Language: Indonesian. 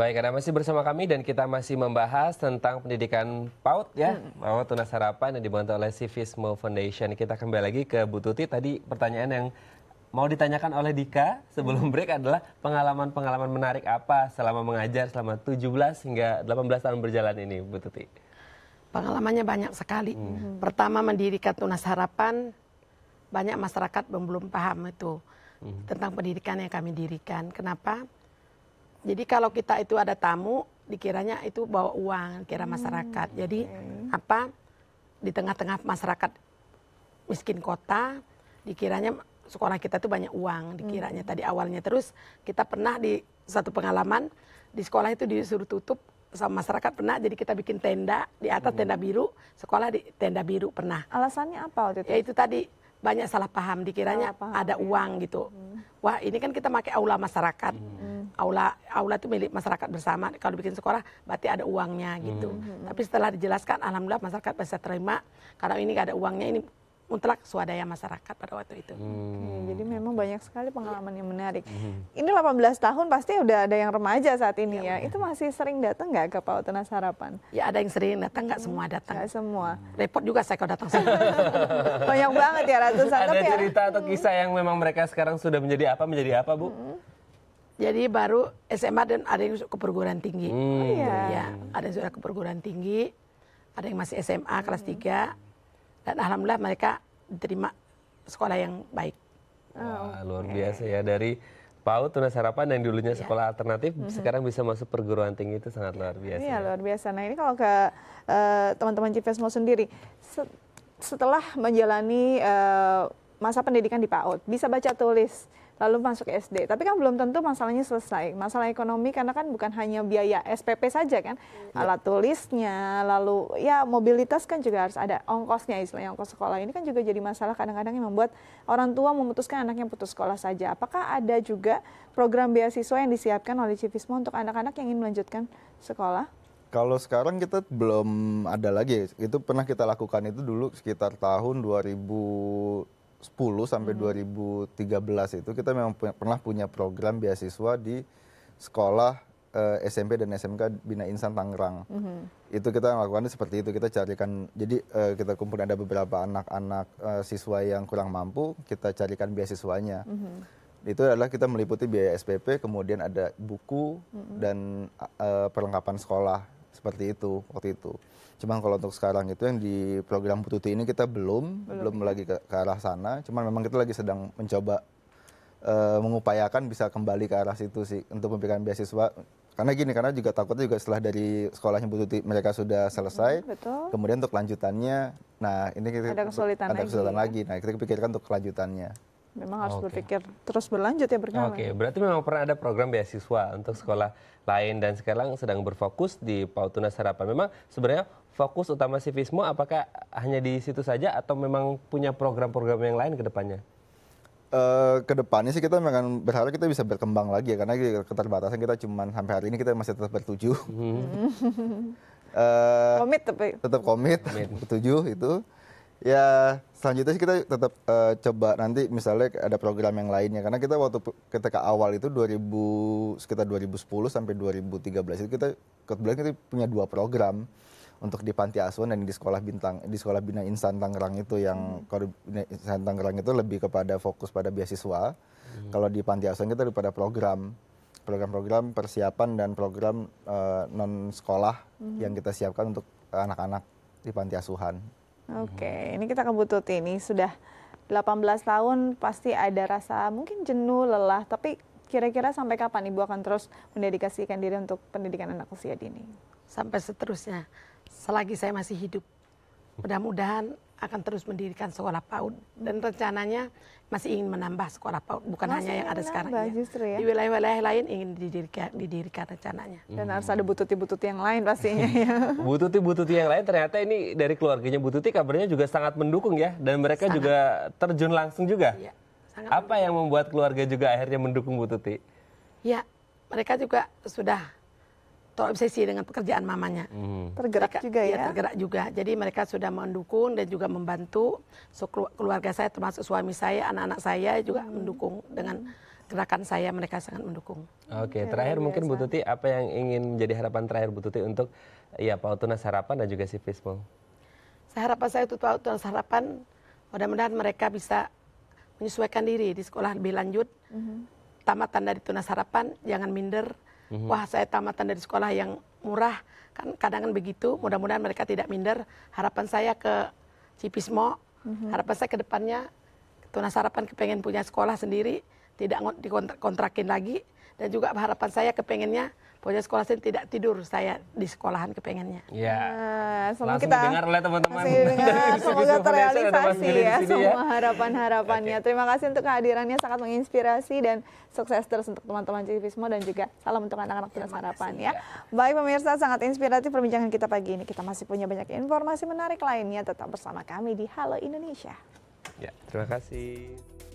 Baik, Anda masih bersama kami dan kita masih membahas tentang pendidikan PAUD ya, hmm. PAUD Tunas Harapan yang dibantu oleh Civismo Foundation. Kita kembali lagi ke Bu Tuti, tadi pertanyaan yang mau ditanyakan oleh Dika sebelum hmm. break adalah pengalaman-pengalaman menarik apa selama mengajar selama 17 hingga 18 tahun berjalan ini, Bu Tuti? Pengalamannya banyak sekali. Hmm. hmm. Pertama mendirikan Tunas Harapan, banyak masyarakat belum paham itu hmm. tentang pendidikan yang kami dirikan. Kenapa? Jadi kalau kita itu ada tamu, dikiranya itu bawa uang, kira hmm, masyarakat. Jadi okay. apa di tengah-tengah masyarakat miskin kota, dikiranya sekolah kita itu banyak uang, dikiranya hmm. tadi awalnya terus kita pernah di satu pengalaman di sekolah itu disuruh tutup sama masyarakat pernah jadi kita bikin tenda di atas hmm. tenda biru sekolah di tenda biru pernah alasannya apa waktu itu ya itu tadi banyak salah paham dikiranya salah paham, ada ya. uang gitu hmm. wah ini kan kita pakai aula masyarakat hmm aula aula itu milik masyarakat bersama kalau bikin sekolah berarti ada uangnya gitu hmm. hmm. tapi setelah dijelaskan alhamdulillah masyarakat bisa terima Karena ini gak ada uangnya ini mutlak swadaya masyarakat pada waktu itu. Hmm. Oke, jadi memang banyak sekali pengalaman yang menarik. Hmm. Ini 18 tahun pasti udah ada yang remaja saat ini ya. ya. Itu masih sering datang nggak ke Pautenas Sarapan? Ya ada yang sering datang, nggak semua hmm, datang. Gak semua. Repot juga saya kalau datang. banyak banget ya ratusan. Ada tapi ya. cerita ya, atau hmm. kisah yang memang mereka sekarang sudah menjadi apa, menjadi apa Bu? Hmm. Jadi baru SMA dan ada yang ke perguruan tinggi. Hmm. Oh, iya. Ya, ada yang sudah ke perguruan tinggi, ada yang masih SMA kelas 3. Hmm. Dan alhamdulillah mereka diterima sekolah yang baik. Oh, Wah, luar okay. biasa ya dari PAUD Tunas Harapan yang dulunya iya. sekolah alternatif mm -hmm. sekarang bisa masuk perguruan tinggi itu sangat luar biasa. Iya, ya. luar biasa. Nah, ini kalau ke teman eh, teman-teman mau sendiri setelah menjalani uh, masa pendidikan di PAUD bisa baca tulis lalu masuk SD. Tapi kan belum tentu masalahnya selesai. Masalah ekonomi karena kan bukan hanya biaya SPP saja kan, hmm, iya. alat tulisnya, lalu ya mobilitas kan juga harus ada ongkosnya istilahnya ongkos sekolah ini kan juga jadi masalah kadang-kadang yang membuat orang tua memutuskan anaknya putus sekolah saja. Apakah ada juga program beasiswa yang disiapkan oleh Civismo untuk anak-anak yang ingin melanjutkan sekolah? Kalau sekarang kita belum ada lagi. Itu pernah kita lakukan itu dulu sekitar tahun 2000 sampai 2013 hmm. itu kita memang punya, pernah punya program beasiswa di sekolah uh, eh, SMP dan SMK Bina Insan Tangerang. -hmm. Itu kita lakukan seperti itu, kita carikan jadi uh, kita kumpul ada beberapa anak-anak uh, siswa yang kurang mampu, kita carikan beasiswanya. -hmm. Itu adalah kita meliputi biaya SPP, kemudian ada buku -hmm. dan uh, perlengkapan sekolah seperti itu waktu itu. Cuman kalau untuk sekarang itu yang di program Pututi ini kita belum belum, belum ya. lagi ke, ke arah sana. cuma memang kita lagi sedang mencoba uh, mengupayakan bisa kembali ke arah situ sih untuk memberikan beasiswa. Karena gini, karena juga takutnya juga setelah dari sekolahnya Pututi mereka sudah selesai, Betul. kemudian untuk kelanjutannya, nah ini kita ada kesulitan, ada kesulitan lagi. lagi. Nah kita pikirkan untuk kelanjutannya memang harus okay. berpikir terus berlanjut ya berkala. Oke, okay. Ya. berarti memang pernah ada program beasiswa untuk sekolah lain dan sekarang sedang berfokus di Pautuna Tunas Memang sebenarnya fokus utama Sivismo apakah hanya di situ saja atau memang punya program-program yang lain ke depannya? Uh, eh, kedepannya sih kita memang berharap kita bisa berkembang lagi ya karena keterbatasan kita cuma sampai hari ini kita masih tetap bertujuh. Hmm. uh, komit tapi tetap komit, komit. bertujuh itu ya selanjutnya sih kita tetap uh, coba nanti misalnya ada program yang lainnya karena kita waktu ketika awal itu 2000 sekitar 2010 sampai 2013 itu kita kebetulan kita punya dua program untuk di panti asuhan dan di sekolah bintang di sekolah bina insan Tangerang itu yang hmm. kalau insan Tangerang itu lebih kepada fokus pada beasiswa hmm. kalau di panti asuhan kita lebih pada program program-program persiapan dan program uh, eh, non sekolah hmm. yang kita siapkan untuk anak-anak di panti asuhan Oke, okay. ini kita kebutuh ini sudah 18 tahun pasti ada rasa mungkin jenuh, lelah, tapi kira-kira sampai kapan Ibu akan terus mendedikasikan diri untuk pendidikan anak usia dini? Sampai seterusnya, selagi saya masih hidup mudah-mudahan akan terus mendirikan sekolah PAUD dan rencananya masih ingin menambah sekolah PAUD bukan masih hanya yang ada sekarang ya. ya. Di wilayah-wilayah lain ingin didirikan didirikan rencananya. Dan harus ada bututi-bututi yang lain pastinya ya. bututi-bututi yang lain ternyata ini dari keluarganya Bututi kabarnya juga sangat mendukung ya dan mereka sangat. juga terjun langsung juga. Ya, Apa mendukung. yang membuat keluarga juga akhirnya mendukung Bututi? Ya, mereka juga sudah terobsesi dengan pekerjaan mamanya. Hmm. Tergerak mereka, juga ya? ya? Tergerak juga. Jadi mereka sudah mendukung dan juga membantu. So, keluarga saya termasuk suami saya, anak-anak saya juga hmm. mendukung dengan gerakan saya mereka sangat mendukung. Oke, okay, terakhir biasa. mungkin Bu Tuti apa yang ingin menjadi harapan terakhir Bu Tuti untuk ya Pak Tunas Harapan dan juga si Saya Harapan saya untuk Pak Tunas Harapan mudah-mudahan mereka bisa menyesuaikan diri di sekolah lebih lanjut. Mm -hmm. Tamatan dari Tunas Harapan jangan minder, -hmm. wah saya tamatan dari sekolah yang murah kan kadang kan begitu mudah-mudahan mereka tidak minder harapan saya ke Cipismo mm-hmm. harapan saya ke depannya tunas harapan kepengen punya sekolah sendiri tidak dikontrakin lagi dan juga harapan saya kepengennya pokoknya sekolah saya tidak tidur saya di sekolahan kepengennya. Iya. Nah, semoga Langsung kita dengar oleh teman-teman. Semoga terrealisasi ya. ya semua harapan-harapannya. Okay. Terima kasih untuk kehadirannya sangat menginspirasi dan sukses terus untuk teman-teman Civismo dan juga salam untuk anak-anak Tunas Harapan ya. ya. Baik pemirsa sangat inspiratif perbincangan kita pagi ini. Kita masih punya banyak informasi menarik lainnya tetap bersama kami di Halo Indonesia. Ya, terima kasih.